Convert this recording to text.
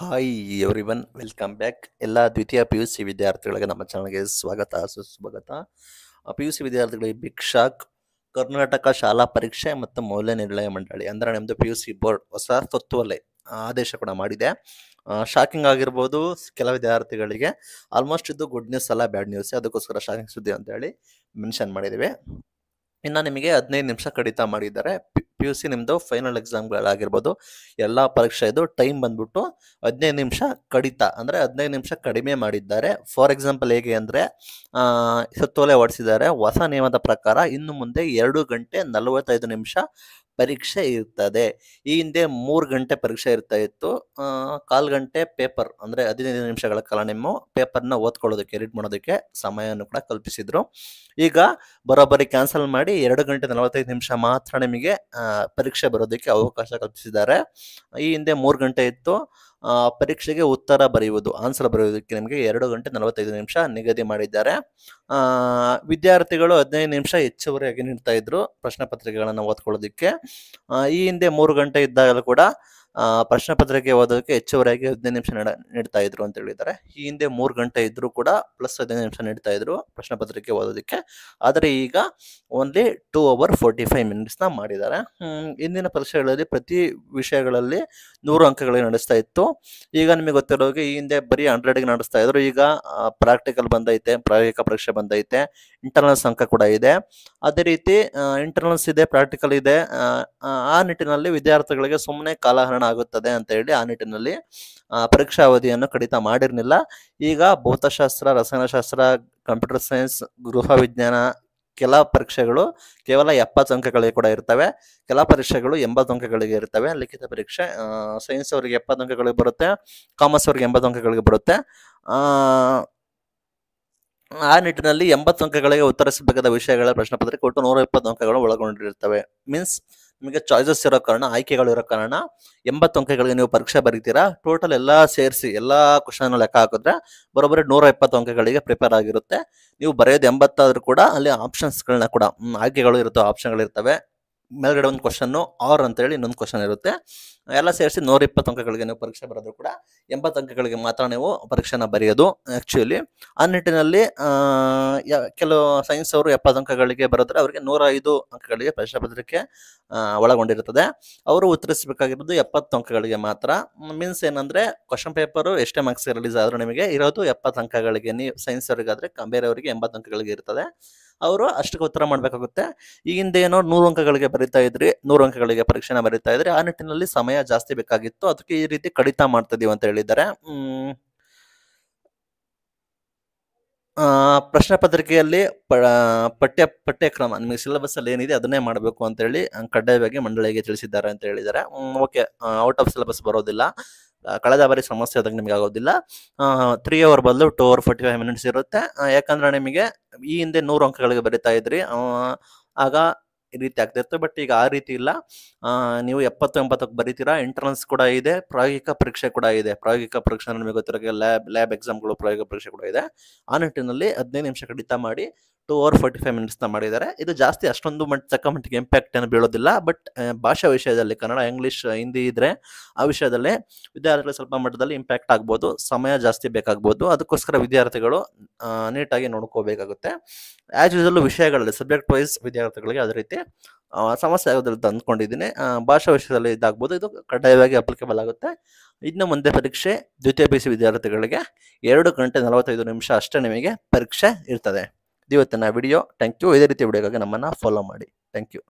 hi everyone welcome back ಎಲ್ಲ ದ್ವಿತೀಯ P U C ವಿದ್ಯಾರ್ಥಿಗಳಿಗೆ ನಮ್ಮ ಚಾನಲ್ಗೆ ಸ್ವಾಗತ ಸುಸ್ವಾಗತ ಪಿ ಯು ಸಿ ವಿದ್ಯಾರ್ಥಿಗಳಿಗೆ ಬಿಗ್ ಶಾಕ್ ಕರ್ನಾಟಕ ಶಾಲಾ ಪರೀಕ್ಷೆ ಮತ್ತು ಮೌಲ್ಯ ನಿರ್ಣಯ ಮಂಡಳಿ ಅಂದರೆ ನಮ್ಮದು ಪಿ ಯು ಸಿ ಬೋರ್ಡ್ ಹೊಸ ತತ್ವಲ್ಲಿ ಆದೇಶ ಕೂಡ ಮಾಡಿದೆ ಶಾಕಿಂಗ್ ಆಗಿರ್ಬೋದು ಕೆಲ ವಿದ್ಯಾರ್ಥಿಗಳಿಗೆ ಆಲ್ಮೋಸ್ಟ್ ಇದು ಗುಡ್ ನ್ಯೂಸ್ ಅಲ್ಲ ಬ್ಯಾಡ್ ನ್ಯೂಸ್ ಅದಕ್ಕೋಸ್ಕರ ಶಾಕಿಂಗ್ ಸುದ್ದಿ ಅಂತ ಹೇಳಿ ಮೆನ್ಷನ್ ಮಾಡಿದ್ದೀವಿ ಇನ್ನು ನಿಮಗೆ ಹದಿನೈದು ನಿಮಿಷ ಕಡಿತ ಮಾಡಿದ್ದಾರೆ ಪಿ ಯು ಸಿ ನಿಮ್ಮದು ಫೈನಲ್ ಎಕ್ಸಾಮ್ಗಳಾಗಿರ್ಬೋದು ಎಲ್ಲ ಪರೀಕ್ಷೆದು ಟೈಮ್ ಬಂದ್ಬಿಟ್ಟು ಹದಿನೈದು ನಿಮಿಷ ಕಡಿತ ಅಂದರೆ ಹದಿನೈದು ನಿಮಿಷ ಕಡಿಮೆ ಮಾಡಿದ್ದಾರೆ ಫಾರ್ ಎಕ್ಸಾಂಪಲ್ ಹೇಗೆ ಅಂದರೆ ಸುತ್ತೋಲೆ ಹೊಡಿಸಿದ್ದಾರೆ ಹೊಸ ನಿಯಮದ ಪ್ರಕಾರ ಇನ್ನು ಮುಂದೆ ಎರಡು ಗಂಟೆ ನಲವತ್ತೈದು ನಿಮಿಷ ಪರೀಕ್ಷೆ ಇರ್ತದೆ ಈ ಹಿಂದೆ ಮೂರು ಗಂಟೆ ಪರೀಕ್ಷೆ ಇರ್ತಾ ಇತ್ತು ಕಾಲು ಗಂಟೆ ಪೇಪರ್ ಅಂದರೆ ಹದಿನೈದು ನಿಮಿಷಗಳ ಕಾಲ ನಿಮ್ಮ ಪೇಪರ್ನ ಓದ್ಕೊಳ್ಳೋದಕ್ಕೆ ರೀಡ್ ಮಾಡೋದಕ್ಕೆ ಸಮಯವನ್ನು ಕೂಡ ಕಲ್ಪಿಸಿದ್ರು ಈಗ ಬರೋಬ್ಬರಿ ಕ್ಯಾನ್ಸಲ್ ಮಾಡಿ ಎರಡು ಗಂಟೆ ನಲವತ್ತೈದು ನಿಮಿಷ ಮಾತ್ರ ನಿಮಗೆ ಪರೀಕ್ಷೆ ಬರೋದಕ್ಕೆ ಅವಕಾಶ ಕಲ್ಪಿಸಿದ್ದಾರೆ ಈ ಹಿಂದೆ ಮೂರು ಗಂಟೆ ಇತ್ತು ಪರೀಕ್ಷೆಗೆ ಉತ್ತರ ಬರೆಯುವುದು ಆನ್ಸರ್ ಬರೆಯುವುದಕ್ಕೆ ನಿಮಗೆ ಎರಡು ಗಂಟೆ ನಲವತ್ತೈದು ನಿಮಿಷ ನಿಗದಿ ಮಾಡಿದ್ದಾರೆ ವಿದ್ಯಾರ್ಥಿಗಳು ಹದಿನೈದು ನಿಮಿಷ ಹೆಚ್ಚುವರಿಯಾಗಿ ನೀಡ್ತಾ ಇದ್ರು ಪ್ರಶ್ನೆ ಪತ್ರಿಕೆಗಳನ್ನು ಓದ್ಕೊಳ್ಳೋದಕ್ಕೆ ಈ ಹಿಂದೆ ಮೂರು ಗಂಟೆ ಇದ್ದಾಗಲೂ ಕೂಡ ಪ್ರಶ್ನೆ ಪತ್ರಿಕೆ ಓದೋದಕ್ಕೆ ಹೆಚ್ಚುವರಿಯಾಗಿ ಹದಿನೈದು ನಿಮಿಷ ನೀಡ್ತಾ ಇದ್ರು ಅಂತ ಹೇಳಿದ್ದಾರೆ ಈ ಹಿಂದೆ ಮೂರು ಗಂಟೆ ಇದ್ದರೂ ಕೂಡ ಪ್ಲಸ್ ಹದಿನೈದು ನಿಮಿಷ ನೀಡ್ತಾ ಇದ್ರು ಪ್ರಶ್ನೆ ಪತ್ರಿಕೆ ಓದೋದಕ್ಕೆ ಆದರೆ ಈಗ only two hour forty five ಮಿನಿಟ್ಸ್ನ ಮಾಡಿದ್ದಾರೆ ಇಂದಿನ ಪರೀಕ್ಷೆಗಳಲ್ಲಿ ಪ್ರತಿ ವಿಷಯಗಳಲ್ಲಿ ನೂರು ಅಂಕಗಳಿಗೆ ನಡೆಸ್ತಾ ಇತ್ತು ಈಗ ನಿಮಗೆ ಗೊತ್ತಿರೋ ಈ ಹಿಂದೆ ಬರೀ ಹಂಡ್ರೆಡ್ಗೆ ನಡೆಸ್ತಾ ಇದ್ರು ಈಗ ಪ್ರಾಕ್ಟಿಕಲ್ ಬಂದೈತೆ ಪ್ರಾಯೋಗಿಕ ಪರೀಕ್ಷೆ ಬಂದೈತೆ ಇಂಟರ್ನಲ್ಸ್ ಅಂಕ ಕೂಡ ಇದೆ ಅದೇ ರೀತಿ ಇಂಟರ್ನಲ್ಸ್ ಇದೆ ಪ್ರಾಕ್ಟಿಕಲ್ ಇದೆ ಆ ನಿಟ್ಟಿನಲ್ಲಿ ವಿದ್ಯಾರ್ಥಿಗಳಿಗೆ ಸುಮ್ಮನೆ ಕಾಲಹರಣ ಕಾರಣ ಆಗುತ್ತದೆ ಅಂತ ಹೇಳಿ ಆ ನಿಟ್ಟಿನಲ್ಲಿ ಪರೀಕ್ಷಾ ಅವಧಿಯನ್ನು ಕಡಿತ ಮಾಡಿರಲಿಲ್ಲ ಈಗ ಭೌತಶಾಸ್ತ್ರ ರಸಾಯನಶಾಸ್ತ್ರ ಕಂಪ್ಯೂಟರ್ ಸೈನ್ಸ್ ಗೃಹ ವಿಜ್ಞಾನ ಕೆಲ ಪರೀಕ್ಷೆಗಳು ಕೇವಲ ಎಪ್ಪತ್ತು ಅಂಕಗಳಿಗೆ ಕೂಡ ಇರ್ತವೆ ಕೆಲ ಪರೀಕ್ಷೆಗಳು ಎಂಬತ್ತು ಅಂಕಗಳಿಗೆ ಇರ್ತವೆ ಲಿಖಿತ ಪರೀಕ್ಷೆ ಸೈನ್ಸ್ ಅವರಿಗೆ ಎಪ್ಪತ್ತು ಅಂಕಗಳಿಗೆ ಬರುತ್ತೆ ಕಾಮರ್ಸ್ ಅವರಿಗೆ ಎಂಬತ್ತು ಅಂಕಗಳಿಗೆ ಬರುತ್ತೆ ಆ ನಿಟ್ಟಿನಲ್ಲಿ ಎಂಬತ್ತು ಅಂಕಗಳಿಗೆ ಉತ್ತರಿಸಬೇಕಾದ ವಿಷಯಗಳ ಪ್ರಶ್ನೆ ಪತ್ರಿಕೆ ಕೊಟ್ಟು ನೂರ ಇಪ್ಪತ್ತು ಅಂಕಗಳು ಒಳಗೊಂಡಿರ್ತವೆ ಮೀನ್ಸ್ ನಿಮಗೆ ಚಾಯ್ಸಸ್ ಇರೋ ಕಾರಣ ಆಯ್ಕೆಗಳು ಇರೋ ಕಾರಣ ಎಂಬತ್ತು ಅಂಕೆಗಳಿಗೆ ನೀವು ಪರೀಕ್ಷೆ ಬರೀತೀರಾ ಟೋಟಲ್ ಎಲ್ಲ ಸೇರಿಸಿ ಎಲ್ಲ ಕ್ವಶನ್ ಲೆಕ್ಕ ಹಾಕಿದ್ರೆ ಬರೋಬ್ಬರಿ ನೂರ ಇಪ್ಪತ್ತು ಅಂಕಗಳಿಗೆ ಪ್ರಿಪೇರ್ ಆಗಿರುತ್ತೆ ನೀವು ಬರೆಯೋದು ಎಂಬತ್ತಾದ್ರೂ ಕೂಡ ಅಲ್ಲಿ ಆಪ್ಷನ್ಸ್ಗಳನ್ನ ಕೂಡ ಆಯ್ಕೆಗಳು ಇರ್ತವೆ ಆಪ್ಷನ್ಗಳಿರ್ತವೆ ಮೇಲ್ಗಡೆ ಒಂದು ಕ್ವಶನ್ನು ಆರ್ ಅಂತೇಳಿ ಇನ್ನೊಂದು ಕ್ವಶನ್ ಇರುತ್ತೆ ಎಲ್ಲ ಸೇರಿಸಿ ನೂರ ಇಪ್ಪತ್ತು ಅಂಕಗಳಿಗೆ ನೀವು ಪರೀಕ್ಷೆ ಬರೋದು ಕೂಡ ಎಂಬತ್ತು ಅಂಕಗಳಿಗೆ ಮಾತ್ರ ನೀವು ಪರೀಕ್ಷೆನ ಬರೆಯೋದು ಆ್ಯಕ್ಚುಲಿ ಆ ನಿಟ್ಟಿನಲ್ಲಿ ಕೆಲವು ಸೈನ್ಸ್ ಅವರು ಎಪ್ಪತ್ತು ಅಂಕಗಳಿಗೆ ಬರೆದ್ರೆ ಅವರಿಗೆ ನೂರ ಐದು ಅಂಕಗಳಿಗೆ ಪರೀಕ್ಷಾ ಪತ್ರಿಕೆ ಒಳಗೊಂಡಿರುತ್ತದೆ ಅವರು ಉತ್ತರಿಸಬೇಕಾಗಿರೋದು ಎಪ್ಪತ್ತು ಅಂಕಗಳಿಗೆ ಮಾತ್ರ ಮೀನ್ಸ್ ಏನಂದರೆ ಕ್ವಶನ್ ಪೇಪರು ಎಷ್ಟೇ ಮಾರ್ಕ್ಸ್ ರಿಲೀಸ್ ಆದರೂ ನಿಮಗೆ ಇರೋದು ಎಪ್ಪತ್ತು ಅಂಕಗಳಿಗೆ ನೀವು ಸೈನ್ಸ್ ಅವರಿಗಾದರೆ ಬೇರೆಯವರಿಗೆ ಎಂಬತ್ತು ಅಂಕಗಳಿಗೆ ಇರ್ತದೆ ಅವರು ಅಷ್ಟಕ್ಕೆ ಉತ್ತರ ಮಾಡಬೇಕಾಗುತ್ತೆ ಈಗಿಂದ ಏನೋ ನೂರು ಅಂಕಗಳಿಗೆ ಬರಿತಾ ಇದ್ರಿ ನೂರು ಅಂಕಗಳಿಗೆ ಪರೀಕ್ಷೆನ ಬರಿತಾ ಇದ್ರಿ ಆ ನಿಟ್ಟಿನಲ್ಲಿ ಸಮಯ ಜಾಸ್ತಿ ಬೇಕಾಗಿತ್ತು ಅದಕ್ಕೆ ಈ ರೀತಿ ಕಡಿತ ಮಾಡ್ತಾ ಇದೀವಿ ಅಂತ ಹೇಳಿದ್ದಾರೆ ಪ್ರಶ್ನೆ ಪತ್ರಿಕೆಯಲ್ಲಿ ಪಠ್ಯ ಪಠ್ಯಕ್ರಮ ನಿಮಗೆ ಸಿಲೆಬಸ್ ಅಲ್ಲಿ ಏನಿದೆ ಅದನ್ನೇ ಮಾಡಬೇಕು ಅಂತ ಹೇಳಿ ಕಡ್ಡಾಯವಾಗಿ ಮಂಡಳಿಗೆ ತಿಳಿಸಿದ್ದಾರೆ ಅಂತ ಹೇಳಿದ್ದಾರೆ ಓಕೆ ಔಟ್ ಆಫ್ ಸಿಲೆಬಸ್ ಬರೋದಿಲ್ಲ ಕಳೆದ ಬಾರಿ ಸಮಸ್ಯೆ ಅದಕ್ಕೆ ನಿಮ್ಗೆ ಆಗೋದಿಲ್ಲ ತ್ರೀ ಅವರ್ ಬದಲು two hour forty five minutes ಇರುತ್ತೆ ಯಾಕಂದ್ರೆ ನಿಮಗೆ ಈ ಹಿಂದೆ ನೂರು ಅಂಕಗಳಿಗೆ ಬರಿತಾ ಇದ್ರಿ ಆಗ ಈ ರೀತಿ ಆಗ್ತಿತ್ತು ಬಟ್ ಈಗ ಆ ರೀತಿ ಇಲ್ಲ ನೀವು ಎಪ್ಪತ್ತು ಎಂಬತ್ತಕ್ಕೆ ಬರೀತೀರಾ ಎಂಟ್ರೆನ್ಸ್ ಕೂಡ ಇದೆ ಪ್ರಾಯೋಗಿಕ ಪರೀಕ್ಷೆ ಕೂಡ ಇದೆ ಪ್ರಾಯೋಗಿಕ ಪರೀಕ್ಷೆ ನಿಮಗೆ ಗೊತ್ತಿರೋ ಲ್ಯಾಬ್ ಲ್ಯಾಬ್ ಎಕ್ಸಾಮ್ಗಳು ಪ್ರಾಯೋಗಿಕ ಪರೀಕ್ಷೆ ಕೂಡ ಇದೆ ಆ ನಿಟ್ಟಿನಲ್ಲಿ ಹದಿನೈದು ನಿಮಿಷ ಕಡಿತ ಮಾಡಿ ಟು ಅವರ್ ಫೋರ್ಟಿ ಫೈವ್ ಮಿನಿಟ್ಸ್ನ ಮಾಡಿದ್ದಾರೆ ಇದು ಜಾಸ್ತಿ ಅಷ್ಟೊಂದು ಮಟ್ ತಕ್ಕ ಮಟ್ಟಿಗೆ ಇಂಪ್ಯಾಕ್ಟ್ ಏನು ಬೀಳೋದಿಲ್ಲ ಬಟ್ ಭಾಷಾ ವಿಷಯದಲ್ಲಿ ಕನ್ನಡ ಇಂಗ್ಲೀಷ್ ಹಿಂದಿ ಇದ್ದರೆ ಆ ವಿಷಯದಲ್ಲಿ ವಿದ್ಯಾರ್ಥಿಗಳು ಸ್ವಲ್ಪ ಮಟ್ಟದಲ್ಲಿ ಇಂಪ್ಯಾಕ್ಟ್ ಆಗ್ಬೋದು ಸಮಯ ಜಾಸ್ತಿ ಬೇಕಾಗ್ಬೋದು ಅದಕ್ಕೋಸ್ಕರ ವಿದ್ಯಾರ್ಥಿಗಳು ನೀಟಾಗಿ ನೋಡ್ಕೋಬೇಕಾಗುತ್ತೆ ಆ್ಯಸ್ ಯೂಸಲ್ಲು ವಿಷಯಗಳಲ್ಲಿ ಸಬ್ಜೆಕ್ಟ್ ವೈಸ್ ವಿದ್ಯಾರ್ಥಿಗಳಿಗೆ ಅದೇ ರೀತಿ ಸಮಸ್ಯೆ ಆಗೋದ್ರಲ್ಲಿ ಅಂದ್ಕೊಂಡಿದ್ದೀನಿ ಭಾಷಾ ವಿಷಯದಲ್ಲಿ ಇದಾಗ್ಬೋದು ಇದು ಕಡ್ಡಾಯವಾಗಿ ಅಪ್ಲಿಕೇಬಲ್ ಆಗುತ್ತೆ ಇನ್ನು ಮುಂದೆ ಪರೀಕ್ಷೆ ದ್ವಿತೀಯ ಪಿ ಸಿ ವಿದ್ಯಾರ್ಥಿಗಳಿಗೆ ಎರಡು ಗಂಟೆ ನಲವತ್ತೈದು ನಿಮಿಷ ಅಷ್ಟೇ ನಿಮಗೆ ಪರೀಕ್ಷೆ ಇರ್ತದೆ ಇವತ್ತಿನ ವಿಡಿಯೋ ಥ್ಯಾಂಕ್ ಯು ಇದೇ ರೀತಿ ವಿಡಿಯೋಗಾಗಿ ನಮ್ಮನ್ನು ಫಾಲೋ ಮಾಡಿ ಥ್ಯಾಂಕ್ ಯು